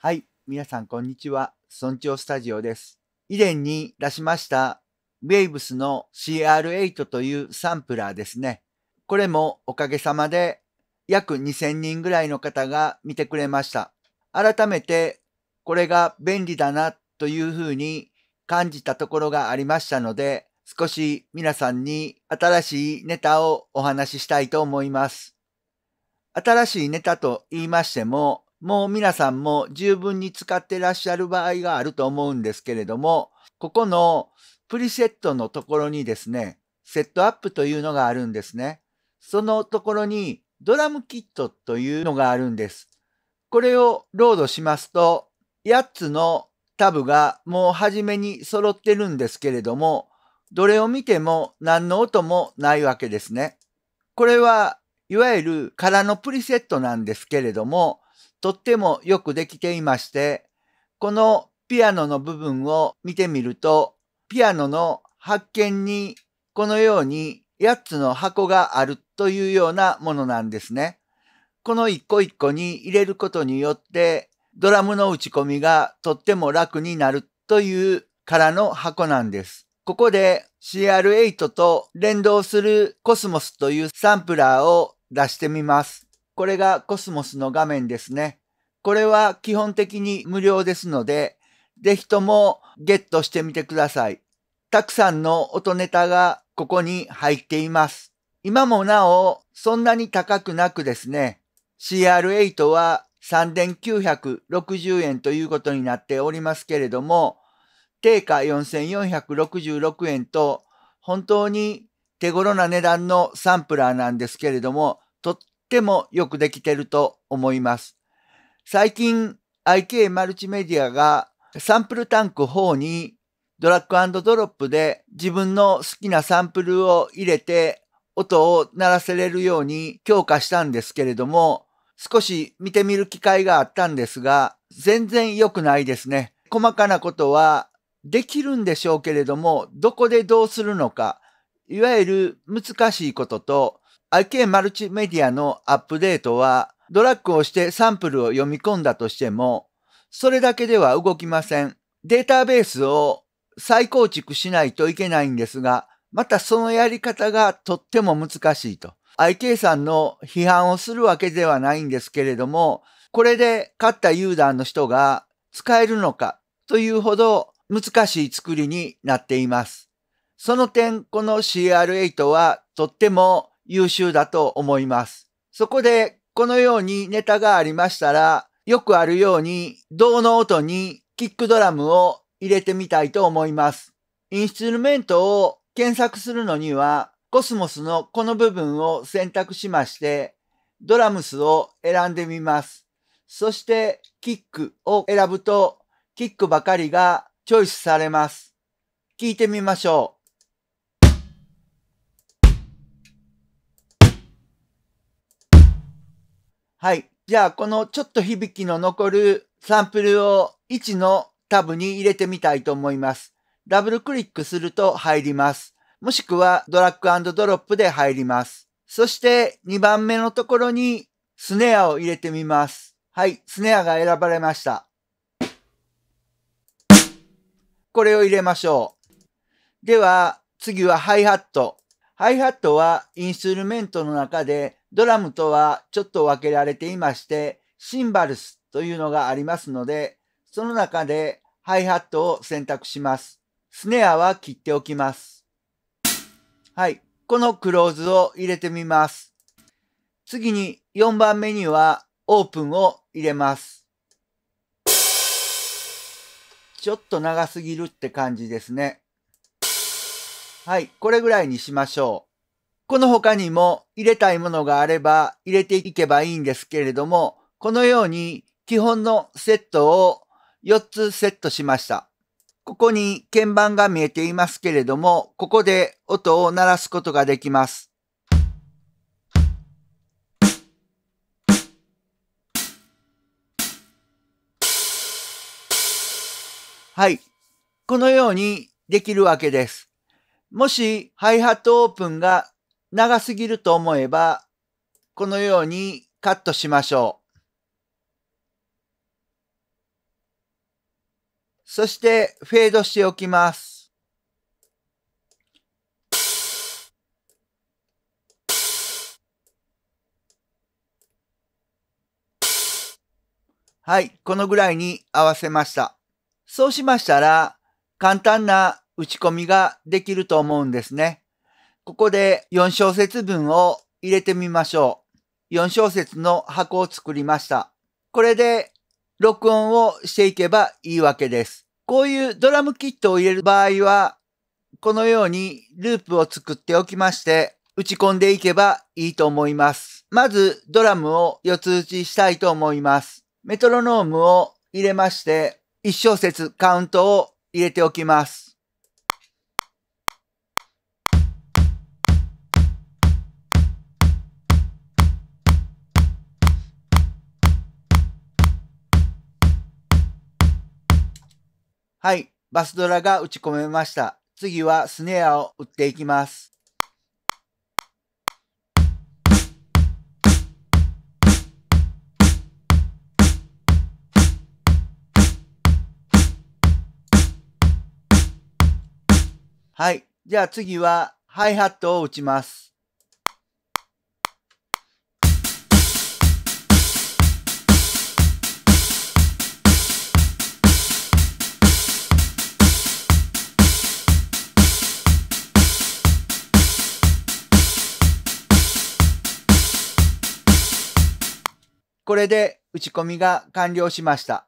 はい、皆さんこんにちは。村長スタジオです。以前に出しました Waves の CR8 というサンプラーですね。これもおかげさまで約2000人ぐらいの方が見てくれました。改めてこれが便利だなというふうに感じたところがありましたので、少し皆さんに新しいネタをお話ししたいと思います。新しいネタと言いましても、もう皆さんも十分に使ってらっしゃる場合があると思うんですけれども、ここのプリセットのところにですね、セットアップというのがあるんですね。そのところにドラムキットというのがあるんです。これをロードしますと、8つのタブがもう初めに揃ってるんですけれども、どれを見ても何の音もないわけですね。これはいわゆる空のプリセットなんですけれども、とってもよくできていまして、このピアノの部分を見てみると、ピアノの発見にこのように8つの箱があるというようなものなんですね。この一個一個に入れることによって、ドラムの打ち込みがとっても楽になるというからの箱なんです。ここで CR8 と連動するコスモスというサンプラーを出してみます。これがコスモスの画面ですね。これは基本的に無料ですので、ぜひともゲットしてみてください。たくさんの音ネタがここに入っています。今もなおそんなに高くなくですね、CR8 は3960円ということになっておりますけれども、定価4466円と本当に手頃な値段のサンプラーなんですけれども、とってもよくできてると思います。最近 IK マルチメディアがサンプルタンク4にドラッグドロップで自分の好きなサンプルを入れて音を鳴らせれるように強化したんですけれども少し見てみる機会があったんですが全然良くないですね。細かなことはできるんでしょうけれどもどこでどうするのかいわゆる難しいことと IK マルチメディアのアップデートは、ドラッグをしてサンプルを読み込んだとしても、それだけでは動きません。データベースを再構築しないといけないんですが、またそのやり方がとっても難しいと。IK さんの批判をするわけではないんですけれども、これで勝ったユーザーの人が使えるのかというほど難しい作りになっています。その点、この CR8 はとっても優秀だと思います。そこでこのようにネタがありましたら、よくあるように銅の音にキックドラムを入れてみたいと思います。インストゥルメントを検索するのには、コスモスのこの部分を選択しまして、ドラムスを選んでみます。そして、キックを選ぶと、キックばかりがチョイスされます。聞いてみましょう。はい。じゃあ、このちょっと響きの残るサンプルを1のタブに入れてみたいと思います。ダブルクリックすると入ります。もしくはドラッグドロップで入ります。そして2番目のところにスネアを入れてみます。はい、スネアが選ばれました。これを入れましょう。では、次はハイハット。ハイハットはインストゥルメントの中でドラムとはちょっと分けられていまして、シンバルスというのがありますので、その中でハイハットを選択します。スネアは切っておきます。はい。このクローズを入れてみます。次に4番目にはオープンを入れます。ちょっと長すぎるって感じですね。はい。これぐらいにしましょう。この他にも入れたいものがあれば入れていけばいいんですけれども、このように基本のセットを4つセットしました。ここに鍵盤が見えていますけれども、ここで音を鳴らすことができます。はい。このようにできるわけです。もし、ハイハットオープンが長すぎると思えば、このようにカットしましょう。そしてフェードしておきます。はい、このぐらいに合わせました。そうしましたら、簡単な打ち込みができると思うんですね。ここで4小節分を入れてみましょう。4小節の箱を作りました。これで録音をしていけばいいわけです。こういうドラムキットを入れる場合は、このようにループを作っておきまして、打ち込んでいけばいいと思います。まずドラムを四つ打ちしたいと思います。メトロノームを入れまして、1小節カウントを入れておきます。はい、バスドラが打ち込めました。次はスネアを打っていきます。はい。じゃあ次は、ハイハットを打ちます。これで打ち込みが完了しました。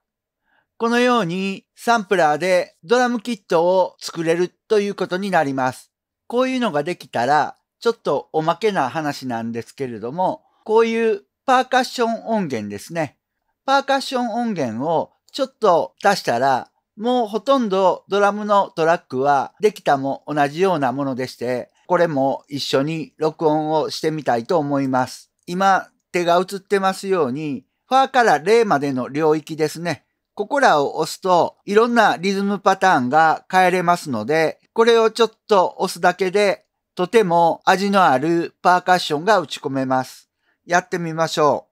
このようにサンプラーでドラムキットを作れるということになります。こういうのができたら、ちょっとおまけな話なんですけれども、こういうパーカッション音源ですね。パーカッション音源をちょっと出したら、もうほとんどドラムのトラックはできたも同じようなものでして、これも一緒に録音をしてみたいと思います。今、手が映ってますように、ファーからレーまでの領域ですね。ここらを押すと、いろんなリズムパターンが変えれますので、これをちょっと押すだけで、とても味のあるパーカッションが打ち込めます。やってみましょう。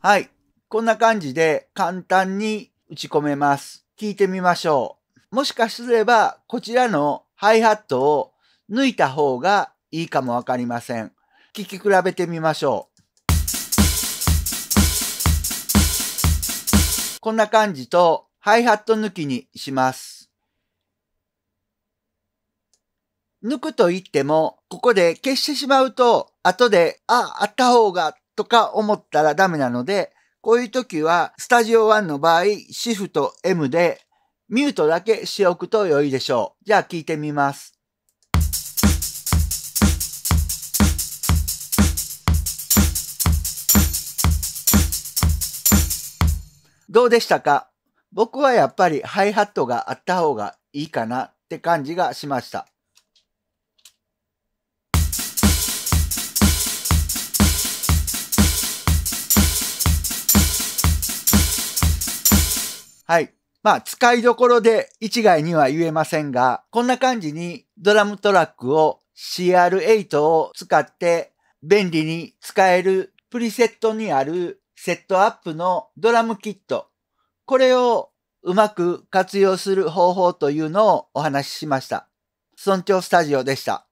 はい。こんな感じで簡単に打ち込めます。聞いてみましょう。もしかすれば、こちらのハイハットを抜いた方がいいかもわかりません。聞き比べてみましょう。こんな感じと、ハイハット抜きにします。抜くと言っても、ここで消してしまうと、後で、あ、あった方が、とか思ったらダメなので、こういう時は、スタジオ1の場合、シフト M で、ミュートだけしておくと良いでしょう。じゃあ聞いてみます。どうでしたか僕はやっぱりハイハットがあった方がいいかなって感じがしました。はい。まあ、使いどころで一概には言えませんが、こんな感じにドラムトラックを CR8 を使って便利に使えるプリセットにあるセットアップのドラムキット。これをうまく活用する方法というのをお話ししました。村長スタジオでした。